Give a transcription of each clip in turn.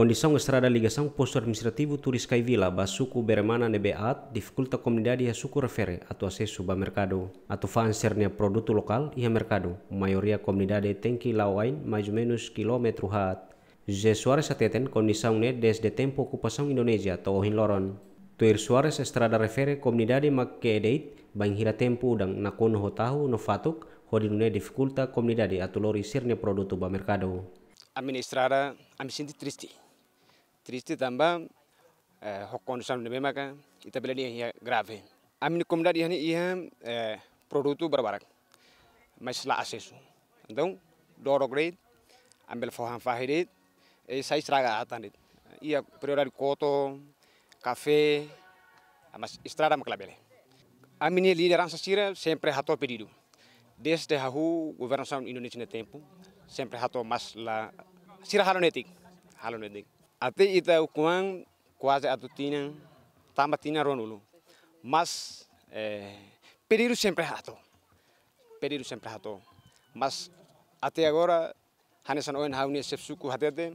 Condição estrada sang posto administrativo turis Vila villa basuku bermana nebeat dificulta comunidade ia suku refere atau asesu ba mercado atau fansernya produto lokal ia mercado. mayoria comunidade tem que lawain maju menus kilometer hat. Je Suarez ateten kondisi ne de tempo ocupação Indonesia atau ohin loron. Tuir Suarez estrada refere make makedeit bang hira tempo udang nakon ho tahu no fatuk ho dinune dificulta comunidade atau lori sirnya produto ba mercado. Administrada, me triste também, é, eh, a condição de é mesma, e também é grave. A minha comunidade é, é, é produto barbarac, mas lá acesso. Então, doro grade, ambil fohan fahirit, e sai estraga tarde, E a prioridade coto, café, mas estrada maclabele. A minha liderança sira sempre ratou pedido. Desde a rua governação Indonésia no tempo, sempre ratou mas lá sira halonetik, halonetik. ate ita kuang kuase a tutina, tamba tina ronulu. Mas é, eh, período sempre rato. Período sempre Mas ate agora, Hanesan Oen Hauni suku Hatete,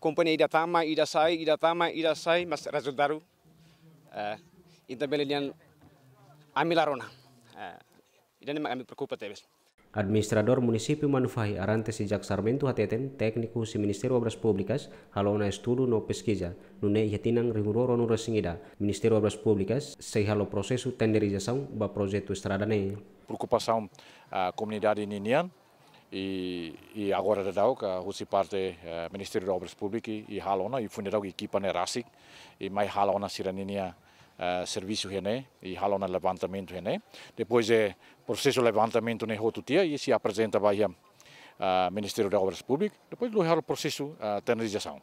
companhia ida tama, ida sai, ida tama, ida sai, mas rezultaru Uh, eh, então, beleza, amila rona. Uh, eh, ida nem ami preocupa, tebes. Administrador Munisipi Manufahi Arantes e Sarmento Hateten, teknikus si Ministério Obras Públicas, halona na estudo no pesquisa, no ne yatinang rigororo no resingida. Ministério Obras Públicas, sei Prosesu processo tenderização ba projeto estrada ne. Preocupação a comunidade ninian e, e agora da DAO, que husi parte uh, eh, Ministério de Obras Públicas e halona e ikipane equipa ne rasik e mai halona siraninia Eh, serviço René e halou no levantamento René. depois é processo levantamento né outro dia e se apresenta para o eh, Ministério da Obras Públicas depois do o processo eh, de ternerização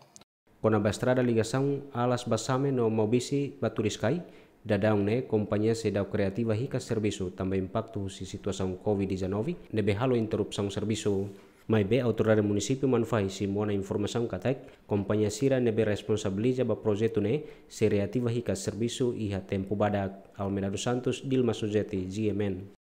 com a estrada ligação alas basame no mobisi baturiscai Dadang ne né, companhia sedau kreativa hika também tambah impacto si situação COVID-19 nebe halo interrupção serviço mai be autoridade município man fai si mona informação katak kompanya sira nebe responsabiliza ba projetu ne se reativa hika servisu iha tempu badak Almenado Santos Dilma Sujeti GMN